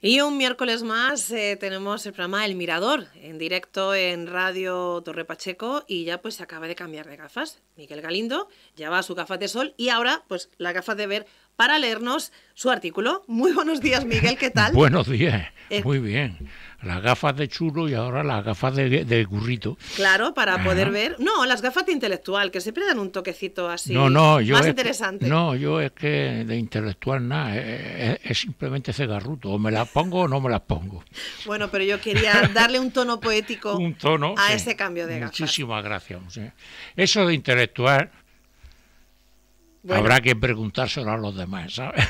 Y un miércoles más eh, tenemos el programa El Mirador en directo en Radio Torre Pacheco y ya pues se acaba de cambiar de gafas. Miguel Galindo ya va a su gafas de sol y ahora pues la gafas de ver para leernos su artículo. Muy buenos días, Miguel, ¿qué tal? Buenos días, eh, muy bien. Las gafas de chulo y ahora las gafas de, gurrito. Claro, para poder ver. No, las gafas de intelectual, que siempre dan un toquecito así no, no, yo más interesante. No, yo es que de intelectual nada, es, simplemente simplemente cegarruto. O me las pongo o no me las pongo. Bueno, pero yo quería darle un tono poético a ese cambio de gafas. Muchísimas gracias. Eso de intelectual Habrá que preguntárselo a los demás, ¿sabes?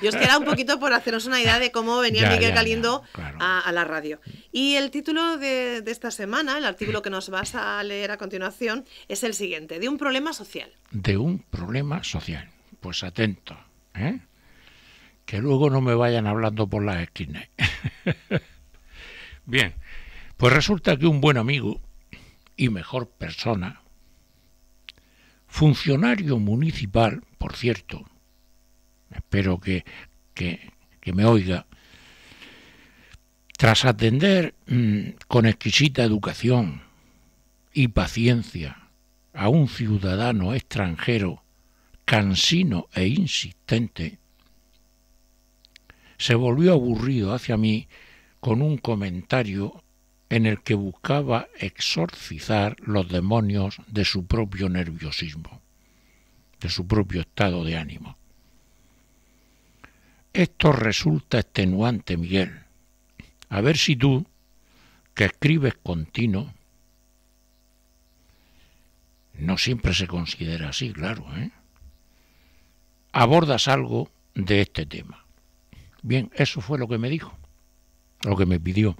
Y os queda un poquito por hacernos una idea de cómo venía Miguel Caliendo a, la radio. Y el título de, esta semana, el artículo que nos vas a leer a continuación, es el siguiente, de un problema social. De un problema social. Pues atento, ¿eh? que luego no me vayan hablando por las esquinas. Bien, pues resulta que un buen amigo y mejor persona, funcionario municipal, por cierto, espero que, que, me oiga, tras atender mm, con exquisita educación y paciencia a un ciudadano extranjero cansino e insistente, se volvió aburrido hacia mí con un comentario en el que buscaba exorcizar los demonios de su propio nerviosismo, de su propio estado de ánimo. Esto resulta extenuante, Miguel. A ver si tú, que escribes continuo, no siempre se considera así, claro, ¿eh? abordas algo de este tema. Bien, eso fue lo que me dijo, lo que me pidió.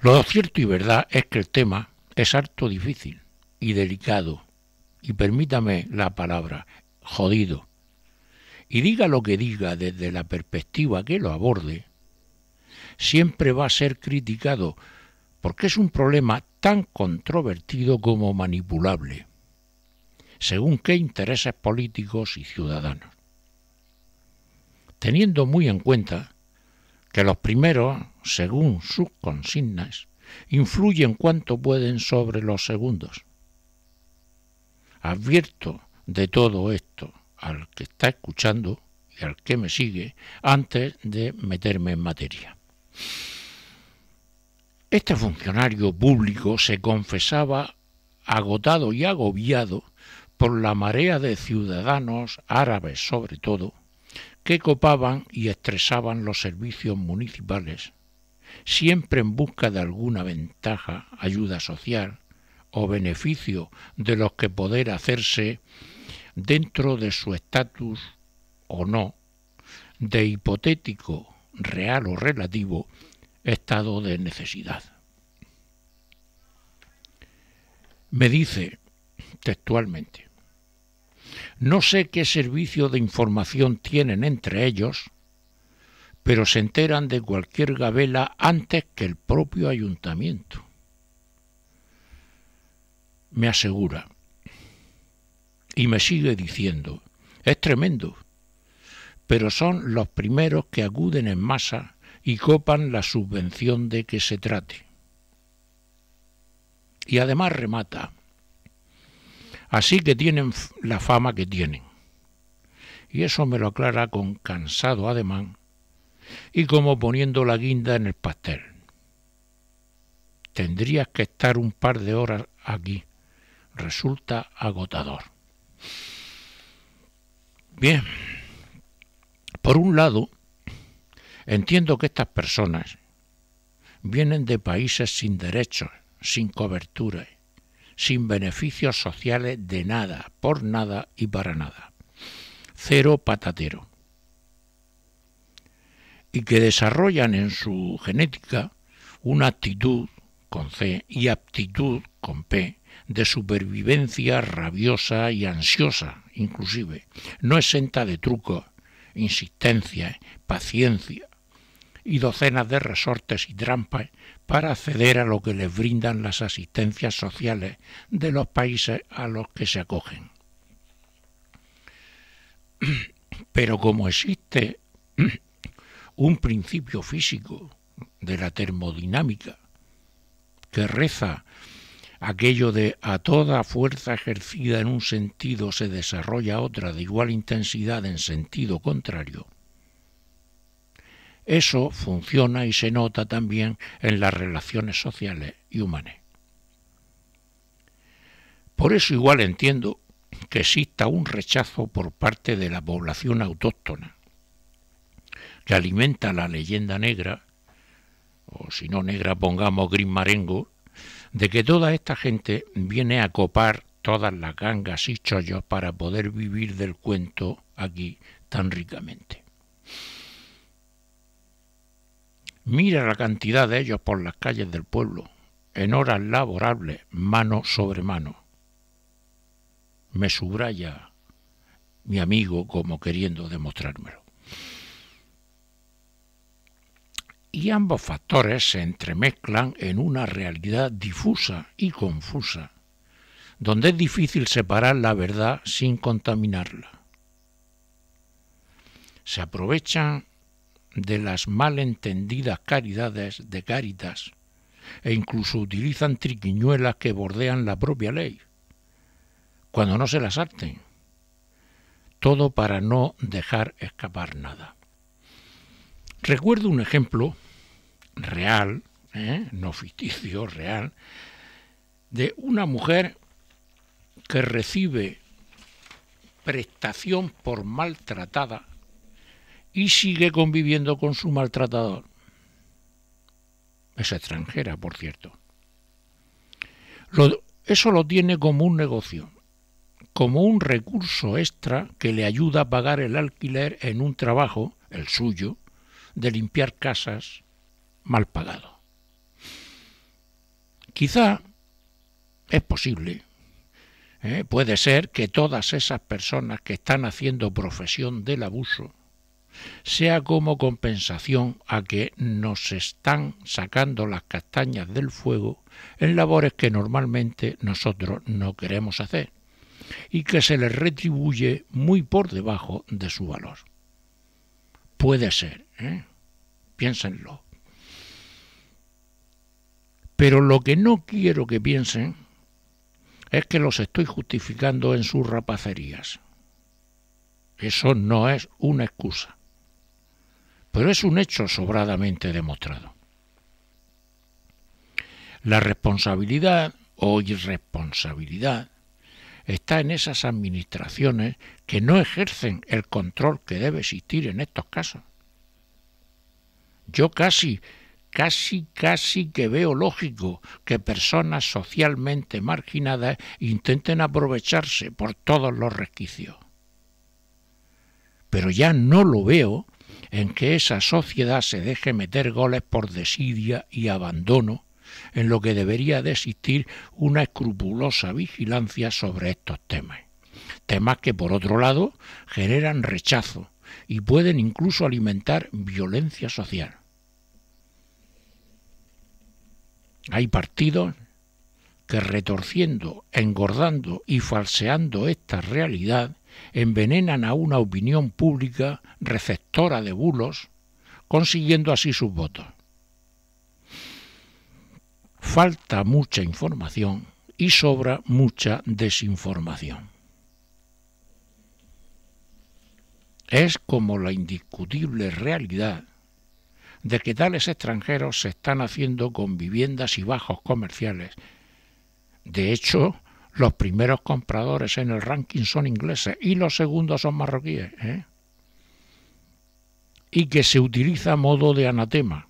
Lo cierto y verdad es que el tema es harto difícil y delicado, y permítame la palabra, jodido. Y diga lo que diga desde la perspectiva que lo aborde, siempre va a ser criticado, porque es un problema tan controvertido como manipulable, según qué intereses políticos y ciudadanos. Teniendo muy en cuenta que los primeros, según sus consignas, influyen cuanto pueden sobre los segundos. Advierto de todo esto al que está escuchando y al que me sigue antes de meterme en materia. Este funcionario público se confesaba agotado y agobiado por la marea de ciudadanos árabes sobre todo, que copaban y estresaban los servicios municipales, siempre en busca de alguna ventaja, ayuda social o beneficio de los que poder hacerse dentro de su estatus o no, de hipotético, real o relativo, estado de necesidad. Me dice textualmente, no sé qué servicio de información tienen entre ellos, pero se enteran de cualquier gabela antes que el propio ayuntamiento. Me asegura y me sigue diciendo, es tremendo, pero son los primeros que acuden en masa y copan la subvención de que se trate. Y además remata, Así que tienen la fama que tienen. Y eso me lo aclara con cansado ademán y como poniendo la guinda en el pastel. Tendrías que estar un par de horas aquí. Resulta agotador. Bien, por un lado, entiendo que estas personas vienen de países sin derechos, sin cobertura, sin beneficios sociales de nada, por nada y para nada. Cero patatero. Y que desarrollan en su genética una actitud con C y aptitud con P de supervivencia rabiosa y ansiosa, inclusive, no exenta de trucos, insistencia, paciencia y docenas de resortes y trampas para acceder a lo que les brindan las asistencias sociales de los países a los que se acogen. Pero como existe un principio físico de la termodinámica que reza aquello de a toda fuerza ejercida en un sentido se desarrolla otra de igual intensidad en sentido contrario, eso funciona y se nota también en las relaciones sociales y humanas. Por eso igual entiendo que exista un rechazo por parte de la población autóctona, que alimenta la leyenda negra, o si no negra pongamos gris marengo, de que toda esta gente viene a copar todas las gangas y chollos para poder vivir del cuento aquí tan ricamente. Mira la cantidad de ellos por las calles del pueblo, en horas laborables, mano sobre mano. Me subraya mi amigo como queriendo demostrármelo. Y ambos factores se entremezclan en una realidad difusa y confusa, donde es difícil separar la verdad sin contaminarla. Se aprovechan de las malentendidas caridades de Caritas e incluso utilizan triquiñuelas que bordean la propia ley, cuando no se las arten Todo para no dejar escapar nada. Recuerdo un ejemplo real, ¿eh? no ficticio, real, de una mujer que recibe prestación por maltratada y sigue conviviendo con su maltratador. Es extranjera, por cierto. eso lo tiene como un negocio, como un recurso extra que le ayuda a pagar el alquiler en un trabajo, el suyo, de limpiar casas mal pagado. Quizá es posible, ¿eh? puede ser que todas esas personas que están haciendo profesión del abuso sea como compensación a que nos están sacando las castañas del fuego en labores que normalmente nosotros no queremos hacer y que se les retribuye muy por debajo de su valor. Puede ser, ¿eh? piénsenlo. Pero lo que no quiero que piensen es que los estoy justificando en sus rapacerías. Eso no es una excusa pero es un hecho sobradamente demostrado. La responsabilidad o irresponsabilidad está en esas administraciones que no ejercen el control que debe existir en estos casos. Yo casi, casi, casi que veo lógico que personas socialmente marginadas intenten aprovecharse por todos los resquicios. Pero ya no lo veo en que esa sociedad se deje meter goles por desidia y abandono, en lo que debería de existir una escrupulosa vigilancia sobre estos temas. Temas que, por otro lado, generan rechazo y pueden incluso alimentar violencia social. Hay partidos que retorciendo, engordando y falseando esta realidad, envenenan a una opinión pública receptora de bulos, consiguiendo así sus votos. Falta mucha información y sobra mucha desinformación. Es como la indiscutible realidad de que tales extranjeros se están haciendo con viviendas y bajos comerciales. De hecho, los primeros compradores en el ranking son ingleses y los segundos son marroquíes. ¿eh? Y que se utiliza a modo de anatema.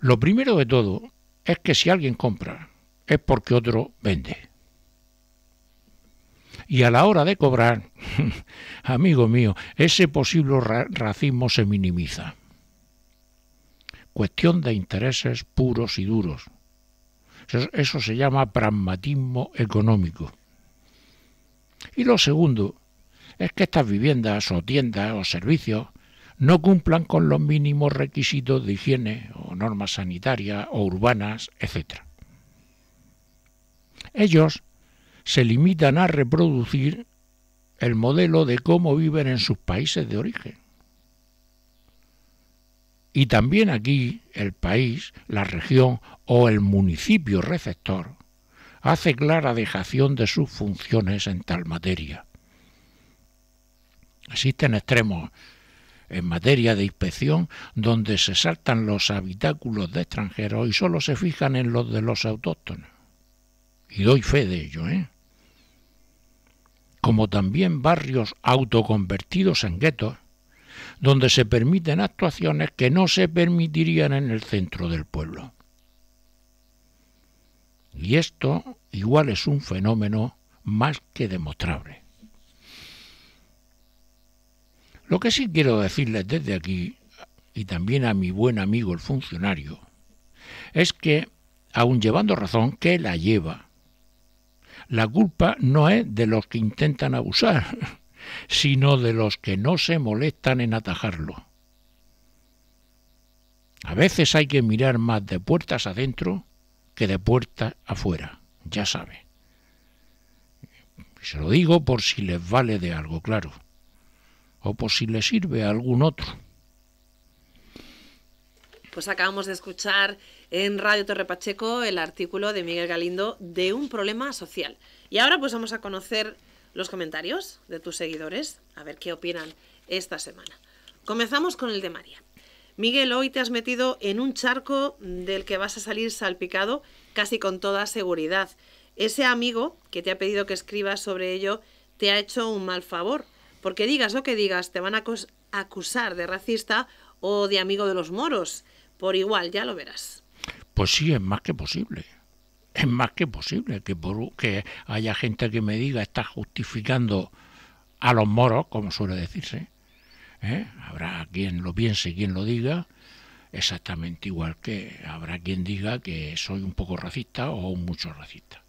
Lo primero de todo es que si alguien compra es porque otro vende. Y a la hora de cobrar, amigo mío, ese posible racismo se minimiza. Cuestión de intereses puros y duros. Eso, se llama pragmatismo económico. Y lo segundo es que estas viviendas o tiendas o servicios no cumplan con los mínimos requisitos de higiene o normas sanitarias o urbanas, etc. Ellos se limitan a reproducir el modelo de cómo viven en sus países de origen y también aquí el país, la región o el municipio receptor hace clara dejación de sus funciones en tal materia. Existen extremos en materia de inspección donde se saltan los habitáculos de extranjeros y solo se fijan en los de los autóctonos. Y doy fe de ello, ¿eh? Como también barrios autoconvertidos en guetos, donde se permiten actuaciones que no se permitirían en el centro del pueblo. Y esto igual es un fenómeno más que demostrable. Lo que sí quiero decirles desde aquí, y también a mi buen amigo el funcionario, es que, aun llevando razón que la lleva, la culpa no es de los que intentan abusar, sino de los que no se molestan en atajarlo. A veces hay que mirar más de puertas adentro que de puertas afuera, ya sabe. Se lo digo por si les vale de algo, claro, o por si les sirve a algún otro. Pues acabamos de escuchar en Radio Torre Pacheco el artículo de Miguel Galindo de un problema social. Y ahora pues vamos a conocer los comentarios de tus seguidores, a ver qué opinan esta semana. Comenzamos con el de María. Miguel, hoy te has metido en un charco del que vas a salir salpicado casi con toda seguridad. Ese amigo que te ha pedido que escribas sobre ello te ha hecho un mal favor, porque digas lo que digas, te van a acusar de racista o de amigo de los moros. Por igual, ya lo verás. Pues sí, es más que posible es más que posible que, que haya gente que me diga está justificando a los moros, como suele decirse. ¿eh? Habrá quien lo piense y quien lo diga, exactamente igual que habrá quien diga que soy un poco racista o mucho racista.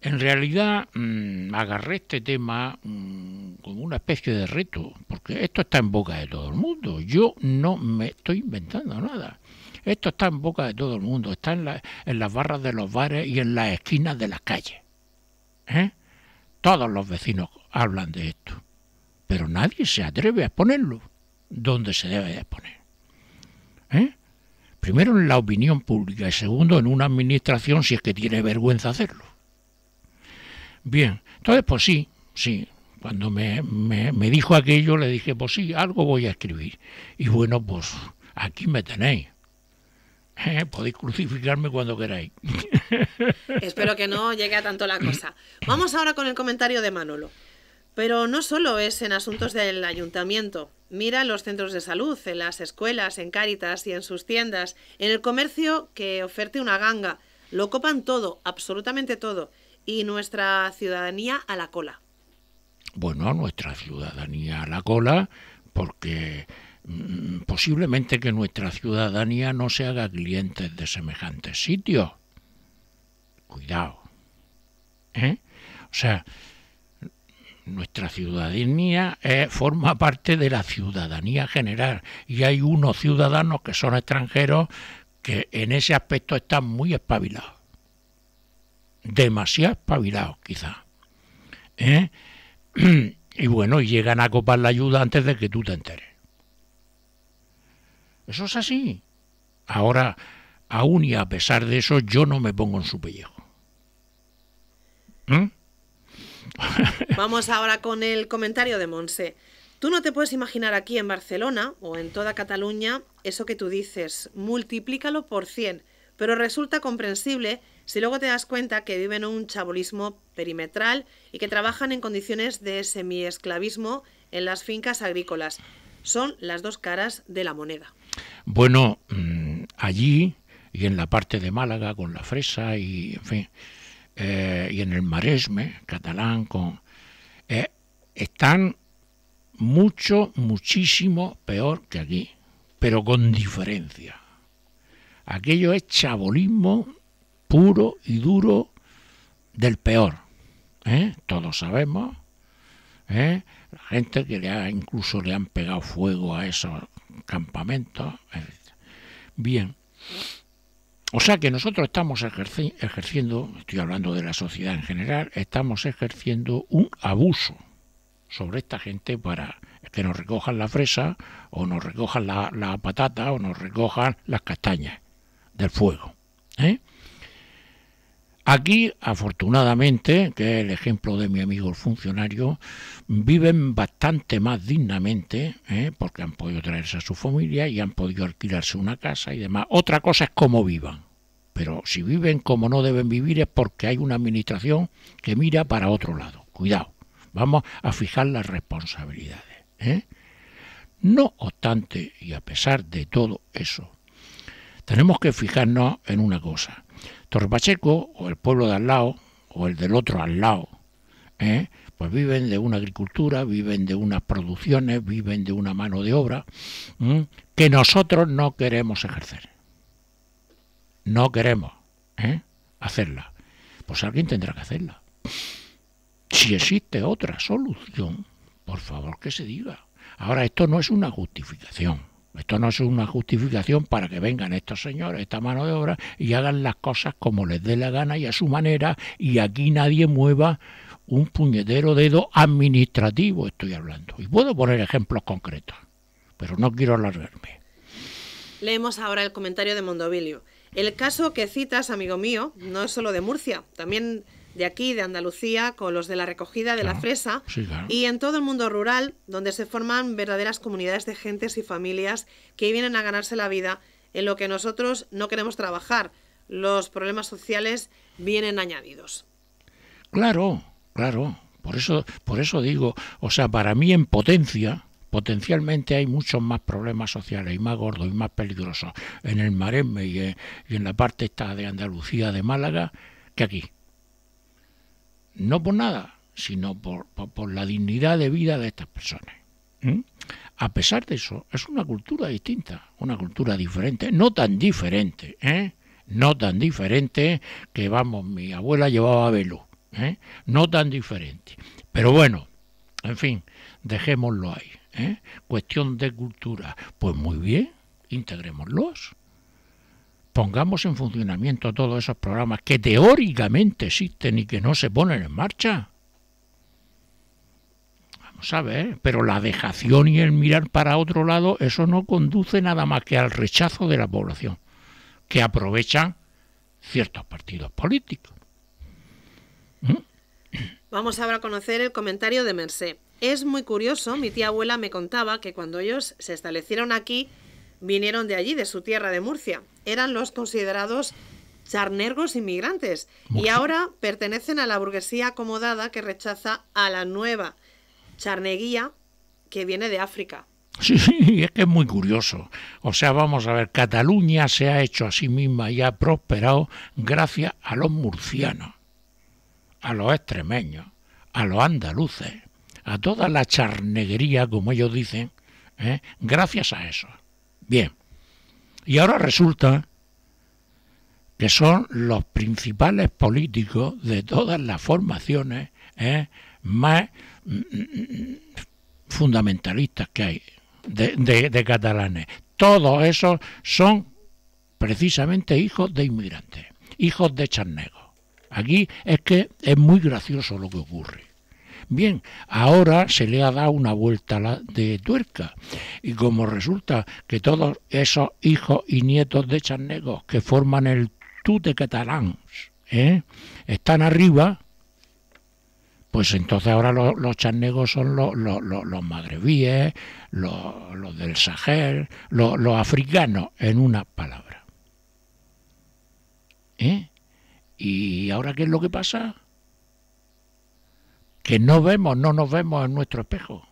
En realidad mm, agarré este tema mm, como una especie de reto, porque esto está en boca de todo el mundo. Yo no me estoy inventando nada. Esto está en boca de todo el mundo, está en, las barras de los bares y en las esquinas de las calles. ¿eh? Todos los vecinos hablan de esto, pero nadie se atreve a ponerlo donde se debe de poner. ¿eh? Primero en la opinión pública y segundo en una administración si es que tiene vergüenza hacerlo. Bien, entonces pues sí, sí, cuando me, me, dijo aquello, le dije, pues sí, algo voy a escribir. Y bueno, pues aquí me tenéis. Eh, podéis crucificarme cuando queráis. Espero que no llegue a tanto la cosa. Vamos ahora con el comentario de Manolo. Pero no solo es en asuntos del ayuntamiento. Mira en los centros de salud, en las escuelas, en Cáritas y en sus tiendas, en el comercio que oferte una ganga. Lo copan todo, absolutamente todo. Y nuestra ciudadanía a la cola. Bueno, nuestra ciudadanía a la cola, porque Mm, posiblemente que nuestra ciudadanía no se haga clientes de semejantes sitios. Cuidado. ¿Eh? O sea, nuestra ciudadanía eh, forma parte de la ciudadanía general y hay unos ciudadanos que son extranjeros que en ese aspecto están muy espabilados. Demasiado espabilados, quizá. ¿Eh? Y bueno, llegan a copar la ayuda antes de que tú te enteres. Eso es así. Ahora, aún y a pesar de eso, yo no me pongo en su pellejo. ¿Mm? Vamos ahora con el comentario de Monse. Tú no te puedes imaginar aquí en Barcelona o en toda Cataluña eso que tú dices, multiplícalo por 100, pero resulta comprensible si luego te das cuenta que viven un chabolismo perimetral y que trabajan en condiciones de semiesclavismo en las fincas agrícolas. Son las dos caras de la moneda. Bueno, mm, allí y en la parte de Málaga con la fresa y, en eh, y en el Maresme catalán con eh, están mucho, muchísimo peor que aquí, pero con diferencia. Aquello es chabolismo puro y duro del peor. ¿eh? Todos sabemos. La gente que le ha, incluso le han pegado fuego a esos campamento, Bien. O sea que nosotros estamos ejerciendo, estoy hablando de la sociedad en general, estamos ejerciendo un abuso sobre esta gente para que nos recojan la fresa o nos recojan la, la patata o nos recojan las castañas del fuego. ¿eh? Aquí, afortunadamente, que es el ejemplo de mi amigo el funcionario, viven bastante más dignamente, ¿eh? porque han podido traerse a su familia y han podido alquilarse una casa y demás. Otra cosa es cómo vivan, pero si viven como no deben vivir es porque hay una administración que mira para otro lado. Cuidado, vamos a fijar las responsabilidades. ¿eh? No obstante, y a pesar de todo eso, tenemos que fijarnos en una cosa. Pacheco o el pueblo de al lado o el del otro al lado, ¿eh? pues viven de una agricultura, viven de unas producciones, viven de una mano de obra que nosotros no queremos ejercer. No queremos ¿eh? hacerla. Pues alguien tendrá que hacerla. Si existe otra solución, por favor que se diga. Ahora, esto no es una justificación esto no es una justificación para que vengan estos señores, esta mano de obra, y hagan las cosas como les dé la gana y a su manera, y aquí nadie mueva un puñetero dedo administrativo, estoy hablando. Y puedo poner ejemplos concretos, pero no quiero alargarme. Leemos ahora el comentario de Mondovilio. El caso que citas, amigo mío, no es solo de Murcia, también de aquí, de Andalucía, con los de la recogida de la fresa y en todo el mundo rural, donde se forman verdaderas comunidades de gentes y familias que vienen a ganarse la vida en lo que nosotros no queremos trabajar. Los problemas sociales vienen añadidos. Claro, claro. Por eso, por eso digo, o sea, para mí en potencia, potencialmente hay muchos más problemas sociales y más gordos y más peligrosos en el Maremme y en, y en la parte esta de Andalucía, de Málaga, que aquí no por nada, sino por, por, la dignidad de vida de estas personas. ¿Mm? A pesar de eso, es una cultura distinta, una cultura diferente, no tan diferente, ¿eh? no tan diferente que, vamos, mi abuela llevaba velo, ¿eh? no tan diferente. Pero bueno, en fin, dejémoslo ahí. ¿eh? Cuestión de cultura, pues muy bien, integrémoslos pongamos en funcionamiento todos esos programas que teóricamente existen y que no se ponen en marcha. Vamos a ver, pero la dejación y el mirar para otro lado, eso no conduce nada más que al rechazo de la población, que aprovechan ciertos partidos políticos. ¿Mm? Vamos ahora a conocer el comentario de Merced. Es muy curioso, mi tía abuela me contaba que cuando ellos se establecieron aquí, vinieron de allí, de su tierra de Murcia eran los considerados charnergos inmigrantes y ahora pertenecen a la burguesía acomodada que rechaza a la nueva charneguía que viene de África. Sí, sí, es que es muy curioso. O sea, vamos a ver, Cataluña se ha hecho a sí misma y ha prosperado gracias a los murcianos, a los extremeños, a los andaluces, a toda la charneguería, como ellos dicen, ¿eh? gracias a eso. Bien, y ahora resulta que son los principales políticos de todas las formaciones ¿eh? más mm, mm, mm, fundamentalistas que hay de, de catalanes. Todos esos son precisamente hijos de inmigrantes, hijos de charnegos. Aquí es que es muy gracioso lo que ocurre. Bien, ahora se le ha dado una vuelta de tuerca y como resulta que todos esos hijos y nietos de Charnegos que forman el Tute Catalán ¿eh? están arriba, pues entonces ahora los, chanegos son los, madrevíes, los, del Sahel, los, africanos, en una palabra. ¿Eh? ¿Y ahora qué es lo que pasa? que no vemos, no nos vemos en nuestro espejo,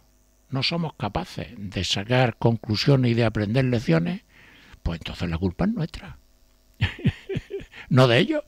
no somos capaces de sacar conclusiones y de aprender lecciones, pues entonces la culpa es nuestra, no de ellos.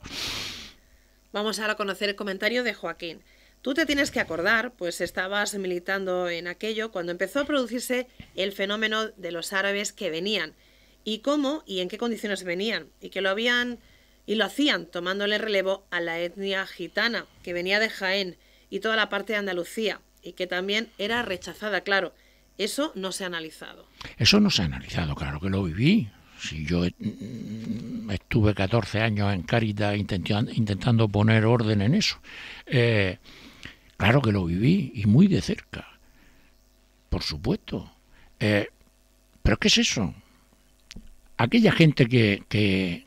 Vamos ahora a conocer el comentario de Joaquín. Tú te tienes que acordar, pues estabas militando en aquello cuando empezó a producirse el fenómeno de los árabes que venían y cómo y en qué condiciones venían y que lo habían y lo hacían tomándole relevo a la etnia gitana que venía de Jaén y toda la parte de Andalucía, y que también era rechazada, claro. Eso no se ha analizado. Eso no se ha analizado, claro que lo viví. Si yo eh, mm, estuve 14 años en Caritas intentando, poner orden en eso. Eh, claro que lo viví y muy de cerca. Por supuesto. Eh, ¿Pero qué es eso? Aquella gente que,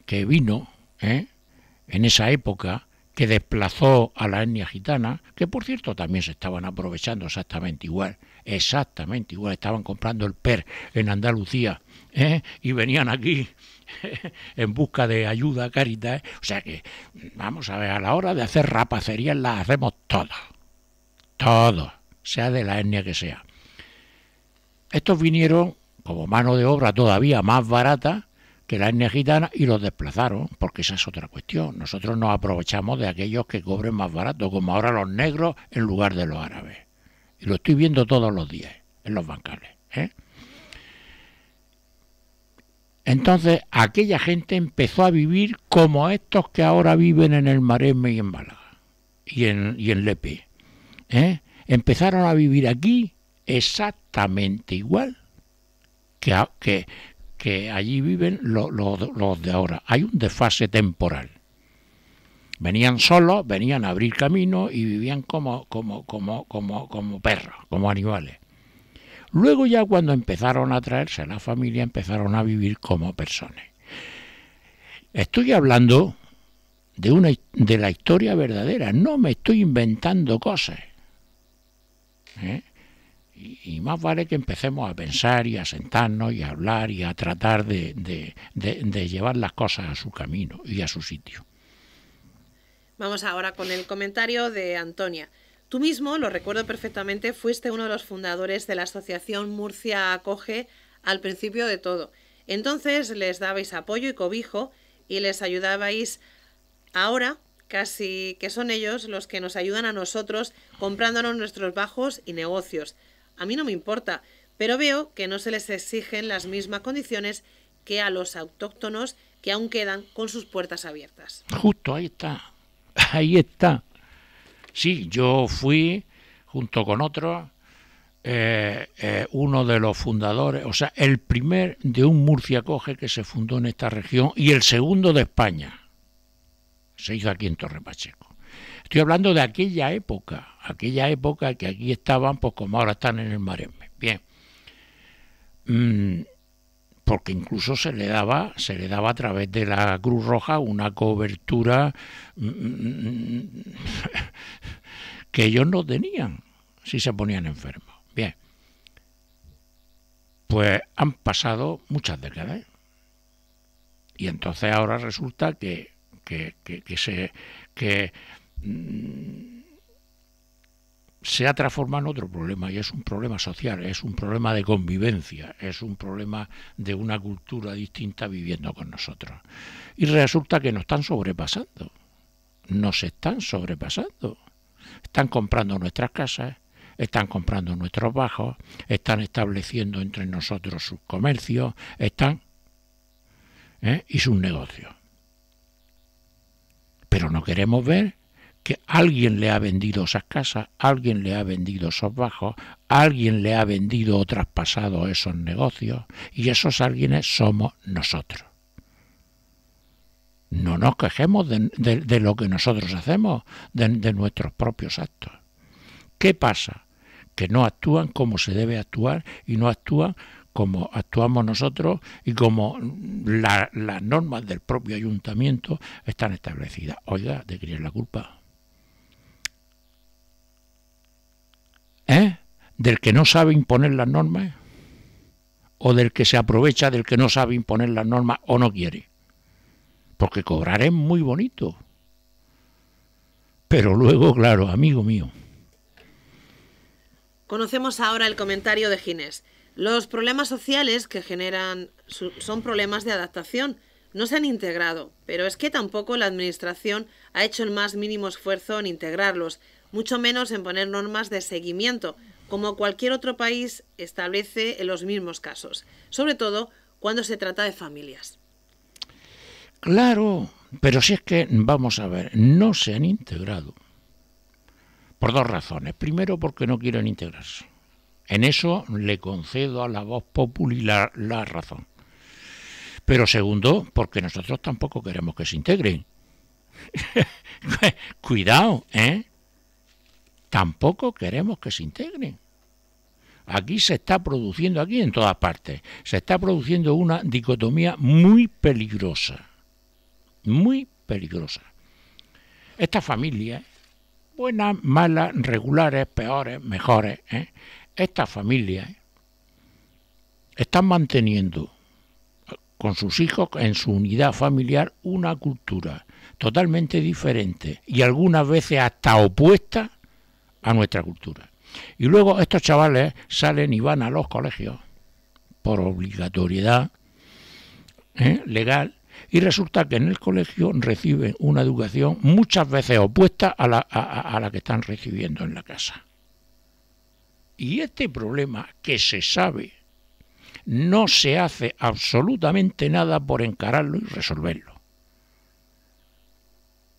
que, vino en esa época que desplazó a la etnia gitana, que por cierto también se estaban aprovechando exactamente igual, exactamente igual, estaban comprando el PER en Andalucía ¿eh? y venían aquí en busca de ayuda, carita, ¿eh? o sea que vamos a ver, a la hora de hacer rapacerías las hacemos todas, todas, sea de la etnia que sea. Estos vinieron como mano de obra todavía más barata, que la etnia gitana y los desplazaron, porque esa es otra cuestión. Nosotros nos aprovechamos de aquellos que cobren más barato, como ahora los negros en lugar de los árabes. Y lo estoy viendo todos los días en los bancales. ¿eh? Entonces, aquella gente empezó a vivir como estos que ahora viven en el Mareme y en bala y en, y en Lepe. ¿eh? Empezaron a vivir aquí exactamente igual que, que, que allí viven los de ahora. Hay un desfase temporal. Venían solos, venían a abrir camino y vivían como, como, como, como, como perros, como animales. Luego ya cuando empezaron a traerse a la familia, empezaron a vivir como personas. Estoy hablando de, una, de la historia verdadera, no me estoy inventando cosas. ¿Eh? y más vale que empecemos a pensar y a sentarnos y a hablar y a tratar de, llevar las cosas a su camino y a su sitio. Vamos ahora con el comentario de Antonia. Tú mismo, lo recuerdo perfectamente, fuiste uno de los fundadores de la asociación Murcia Acoge al principio de todo. Entonces les dabais apoyo y cobijo y les ayudabais ahora casi que son ellos los que nos ayudan a nosotros comprándonos nuestros bajos y negocios. A mí no me importa, pero veo que no se les exigen las mismas condiciones que a los autóctonos que aún quedan con sus puertas abiertas. Justo, ahí está. Ahí está. Sí, yo fui, junto con otro, eh, eh, uno de los fundadores, o sea, el primer de un murcia coge que se fundó en esta región y el segundo de España. Se hizo aquí en Torre Pacheco. Estoy hablando de aquella época, aquella época que aquí estaban, pues como ahora están en el Maremme. Bien. Mm, porque incluso se le daba, se le daba a través de la Cruz Roja una cobertura mm, mm, que ellos no tenían si se ponían enfermos. Bien. Pues han pasado muchas décadas. Y entonces ahora resulta que, que, que, que se que Mm, se ha transformado en otro problema y es un problema social, es un problema de convivencia, es un problema de una cultura distinta viviendo con nosotros. Y resulta que nos están sobrepasando, nos están sobrepasando. Están comprando nuestras casas, están comprando nuestros bajos, están estableciendo entre nosotros sus comercios, están... ¿eh? y sus negocios. Pero no queremos ver que alguien le ha vendido esas casas, alguien le ha vendido esos bajos, alguien le ha vendido o traspasado esos negocios, y esos alguienes somos nosotros. No nos quejemos de, lo que nosotros hacemos, de, nuestros propios actos. ¿Qué pasa? Que no actúan como se debe actuar y no actúan como actuamos nosotros y como las normas del propio ayuntamiento están establecidas. Oiga, ¿de quién es la culpa? ¿Eh? ¿Del que no sabe imponer las normas? ¿O del que se aprovecha del que no sabe imponer las normas o no quiere? Porque cobrar es muy bonito. Pero luego, claro, amigo mío. Conocemos ahora el comentario de Ginés. Los problemas sociales que generan son problemas de adaptación. No se han integrado, pero es que tampoco la Administración ha hecho el más mínimo esfuerzo en integrarlos, mucho menos en poner normas de seguimiento, como cualquier otro país establece en los mismos casos, sobre todo cuando se trata de familias. Claro, pero si es que, vamos a ver, no se han integrado. Por dos razones. Primero, porque no quieren integrarse. En eso le concedo a la voz popular la razón. Pero segundo, porque nosotros tampoco queremos que se integren. Cuidado, ¿eh? tampoco queremos que se integren. Aquí se está produciendo, aquí en todas partes, se está produciendo una dicotomía muy peligrosa, muy peligrosa. Estas familias, ¿eh? buenas, malas, regulares, peores, mejores, ¿eh? estas familias ¿eh? están manteniendo con sus hijos en su unidad familiar una cultura totalmente diferente y algunas veces hasta opuesta a nuestra cultura. Y luego estos chavales salen y van a los colegios por obligatoriedad ¿eh? legal y resulta que en el colegio reciben una educación muchas veces opuesta a la, a la que están recibiendo en la casa. Y este problema que se sabe no se hace absolutamente nada por encararlo y resolverlo.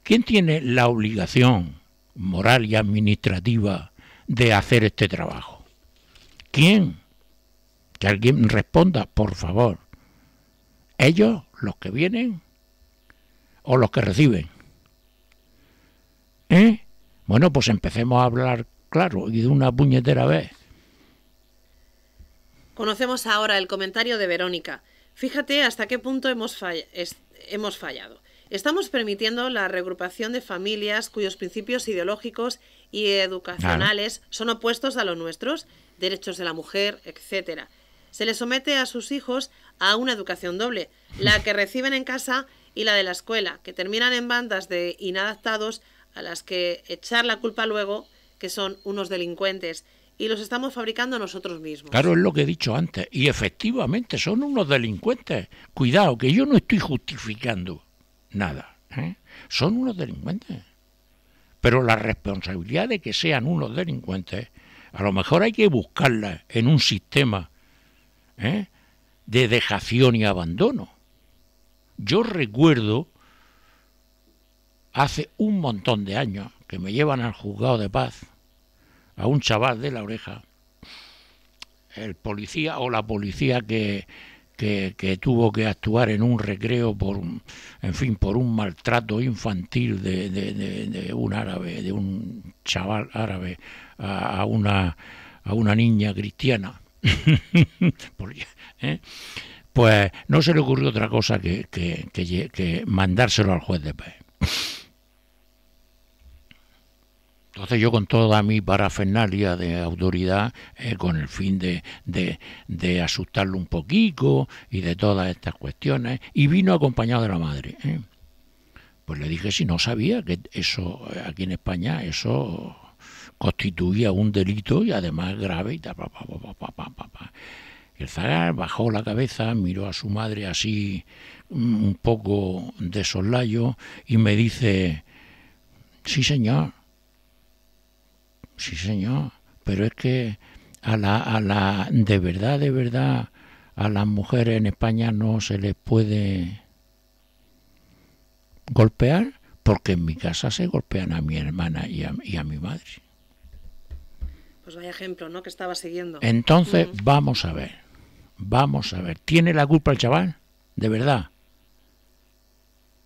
¿Quién tiene la obligación moral y administrativa de hacer este trabajo. ¿Quién? Que alguien responda, por favor. ¿Ellos, los que vienen o los que reciben? ¿Eh? Bueno, pues empecemos a hablar claro y de una puñetera vez. Conocemos ahora el comentario de Verónica. Fíjate hasta qué punto hemos, hemos fallado. Estamos permitiendo la regrupación de familias cuyos principios ideológicos y educacionales son opuestos a los nuestros, derechos de la mujer, etcétera. Se les somete a sus hijos a una educación doble, la que reciben en casa y la de la escuela, que terminan en bandas de inadaptados a las que echar la culpa luego, que son unos delincuentes, y los estamos fabricando nosotros mismos. Claro, es lo que he dicho antes, y efectivamente son unos delincuentes. Cuidado, que yo no estoy justificando nada. ¿eh? Son unos delincuentes. Pero la responsabilidad de que sean unos delincuentes, a lo mejor hay que buscarla en un sistema ¿eh? de dejación y abandono. Yo recuerdo hace un montón de años que me llevan al juzgado de paz a un chaval de la oreja, el policía o la policía que que, tuvo que actuar en un recreo por un, en fin por un maltrato infantil de, un árabe de un chaval árabe a, una a una niña cristiana ¿eh? pues no se le ocurrió otra cosa que, que, que mandárselo al juez de paz entonces yo con toda mi parafernalia de autoridad, eh, con el fin de, de, asustarlo un poquito y de todas estas cuestiones, y vino acompañado de la madre. ¿eh? Pues le dije si no sabía que eso, eh, aquí en España, eso constituía un delito y además grave. Y ta, pa, pa, pa, El zagar bajó la cabeza, miró a su madre así mm, un poco de soslayo y me dice, sí señor Sí, señor, pero es que a la, a la, de verdad, de verdad, a las mujeres en España no se les puede golpear, porque en mi casa se golpean a mi hermana y a, mi madre. Pues vaya ejemplo, ¿no? Que estaba siguiendo. Entonces, mm. vamos a ver, vamos a ver, ¿tiene la culpa el chaval? De verdad.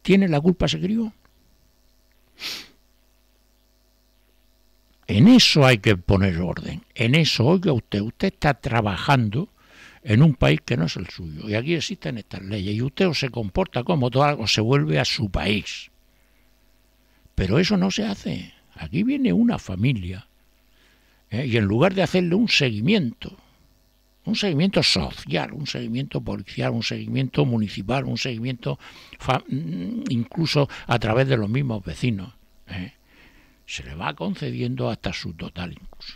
¿Tiene la culpa ese crío? En eso hay que poner orden. En eso, oiga usted, usted está trabajando en un país que no es el suyo. Y aquí existen estas leyes. Y usted se comporta como todo algo, se vuelve a su país. Pero eso no se hace. Aquí viene una familia. ¿eh? Y en lugar de hacerle un seguimiento, un seguimiento social, un seguimiento policial, un seguimiento municipal, un seguimiento mm, incluso a través de los mismos vecinos. ¿eh? se le va concediendo hasta su total incluso.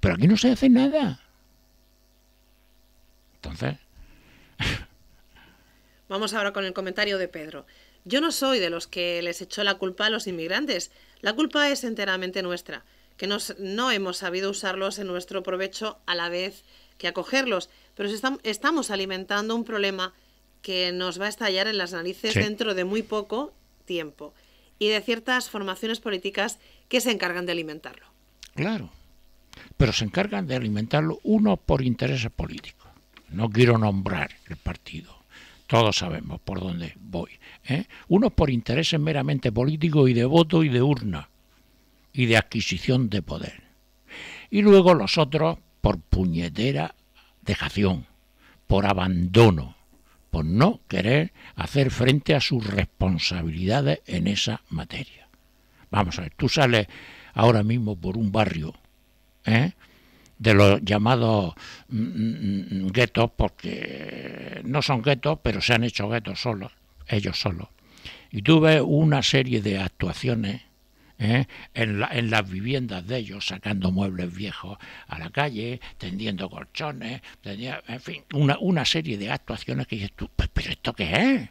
Pero aquí no se hace nada. Entonces... Vamos ahora con el comentario de Pedro. Yo no soy de los que les echó la culpa a los inmigrantes. La culpa es enteramente nuestra, que no hemos sabido usarlos en nuestro provecho a la vez que acogerlos. Pero estamos alimentando un problema que nos va a estallar en las narices dentro de muy poco tiempo y de ciertas formaciones políticas que se encargan de alimentarlo. Claro, pero se encargan de alimentarlo unos por intereses políticos. No quiero nombrar el partido, todos sabemos por dónde voy. ¿eh? Uno por intereses meramente políticos y de voto y de urna y de adquisición de poder. Y luego los otros por puñetera dejación, por abandono, por no querer hacer frente a sus responsabilidades en esa materia. Vamos a ver, tú sales ahora mismo por un barrio ¿eh? de los llamados mm, mm, mm, guetos, porque no son guetos, pero se han hecho guetos solos, ellos solos. Y tuve ves una serie de actuaciones ¿eh? en, las viviendas de ellos, sacando muebles viejos a la calle, tendiendo colchones, tenía en fin, una, serie de actuaciones que dices tú, pues, pero ¿esto qué es?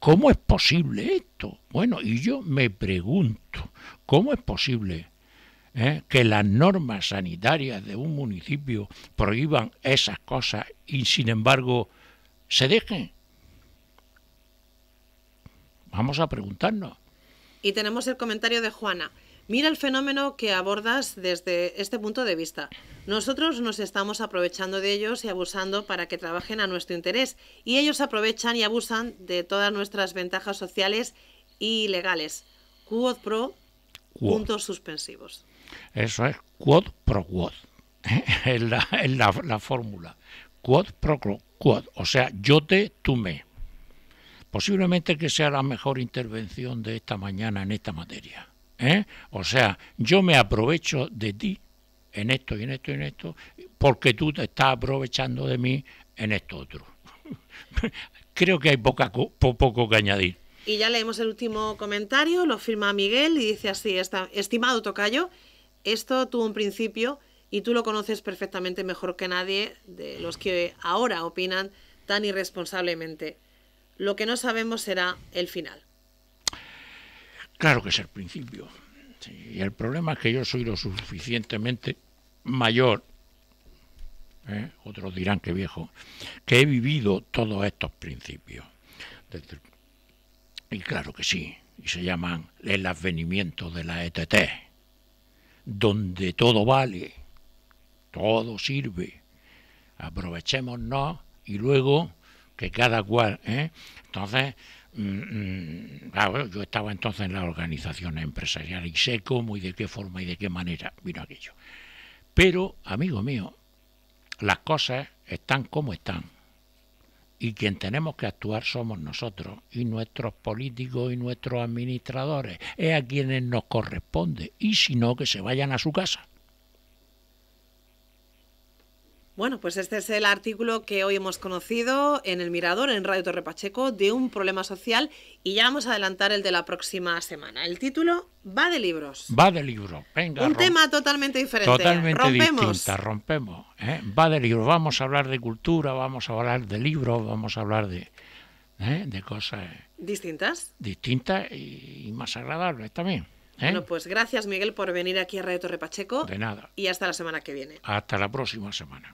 ¿Cómo es posible esto? Bueno, y yo me pregunto, ¿cómo es posible ¿eh? que las normas sanitarias de un municipio prohíban esas cosas y sin embargo se dejen? Vamos a preguntarnos. Y tenemos el comentario de Juana. Mira el fenómeno que abordas desde este punto de vista. Nosotros nos estamos aprovechando de ellos y abusando para que trabajen a nuestro interés y ellos aprovechan y abusan de todas nuestras ventajas sociales y legales. Quod pro puntos suspensivos. Eso es quod pro quod. Es la, fórmula. Quod pro quod. O sea, yo te, tú me posiblemente que sea la mejor intervención de esta mañana en esta materia. ¿eh? O sea, yo me aprovecho de ti en esto y en esto y en esto, porque tú te estás aprovechando de mí en esto otro. Creo que hay poca, poco que añadir. Y ya leemos el último comentario, lo firma Miguel y dice así, estimado Tocayo, esto tuvo un principio y tú lo conoces perfectamente mejor que nadie de los que ahora opinan tan irresponsablemente. Lo que no sabemos será el final. Claro que es el principio. y el problema es que yo soy lo suficientemente mayor, ¿eh? otros dirán que viejo, que he vivido todos estos principios. Y claro que sí, y se llaman el advenimiento de la ETT, donde todo vale, todo sirve, aprovechémonos y luego que cada cual, ¿eh? Entonces, mm, mm, claro, yo estaba entonces en las organización empresarial y sé cómo y de qué forma y de qué manera vino aquello. Pero, amigo mío, las cosas están como están. Y quien tenemos que actuar somos nosotros y nuestros políticos y nuestros administradores. Es a quienes nos corresponde. Y si no, que se vayan a su casa. Bueno, pues este es el artículo que hoy hemos conocido en El Mirador, en Radio Torre Pacheco, de un problema social y ya vamos a adelantar el de la próxima semana. El título va de libros. Va de libros, venga. Un tema totalmente diferente. Totalmente Distinta, rompemos. ¿eh? Va de libros, vamos a hablar de cultura, vamos a hablar de libros, vamos a hablar de, ¿eh? de cosas... Distintas. Distintas y más agradables también. ¿eh? Bueno, pues gracias Miguel por venir aquí a Radio Torre Pacheco. De nada. Y hasta la semana que viene. Hasta la próxima semana.